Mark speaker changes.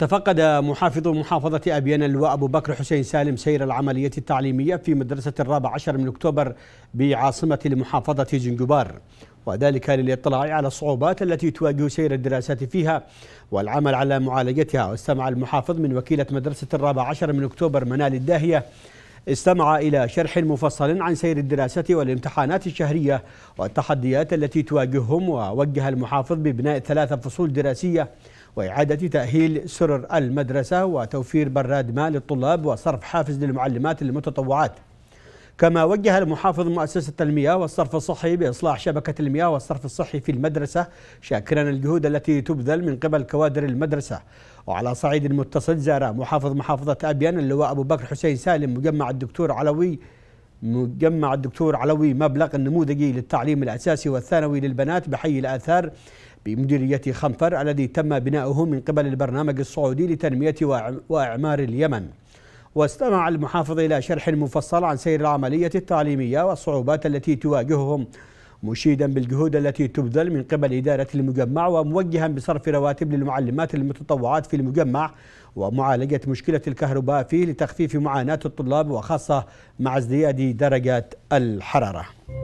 Speaker 1: تفقد محافظ محافظة أبيان اللواء أبو بكر حسين سالم سير العملية التعليمية في مدرسة الرابع عشر من أكتوبر بعاصمة المحافظة زنجبار وذلك للاطلاع على الصعوبات التي تواجه سير الدراسات فيها والعمل على معالجتها واستمع المحافظ من وكيلة مدرسة الرابع عشر من أكتوبر منال الداهية استمع إلى شرح مفصل عن سير الدراسة والامتحانات الشهرية والتحديات التي تواجههم ووجه المحافظ ببناء ثلاثة فصول دراسية وإعادة تأهيل سرر المدرسة وتوفير براد ماء للطلاب وصرف حافز للمعلمات المتطوعات كما وجه المحافظ مؤسسة المياه والصرف الصحي بإصلاح شبكة المياه والصرف الصحي في المدرسة شاكرا الجهود التي تبذل من قبل كوادر المدرسة وعلى صعيد متصل زار محافظ محافظة أبيان اللواء أبو بكر حسين سالم مجمع الدكتور علوي
Speaker 2: مجمع
Speaker 1: الدكتور علوي مبلغ النموذجي للتعليم الأساسي والثانوي للبنات بحي الآثار بمديرية خنفر الذي تم بناؤه من قبل البرنامج السعودي لتنمية وإعمار اليمن واستمع المحافظ إلى شرح مفصل عن سير العملية التعليمية والصعوبات التي تواجههم مشيدا بالجهود التي تبذل من قبل إدارة المجمع وموجها بصرف رواتب للمعلمات المتطوعات في المجمع ومعالجة مشكلة الكهرباء فيه لتخفيف معاناة الطلاب وخاصة مع ازدياد درجات الحرارة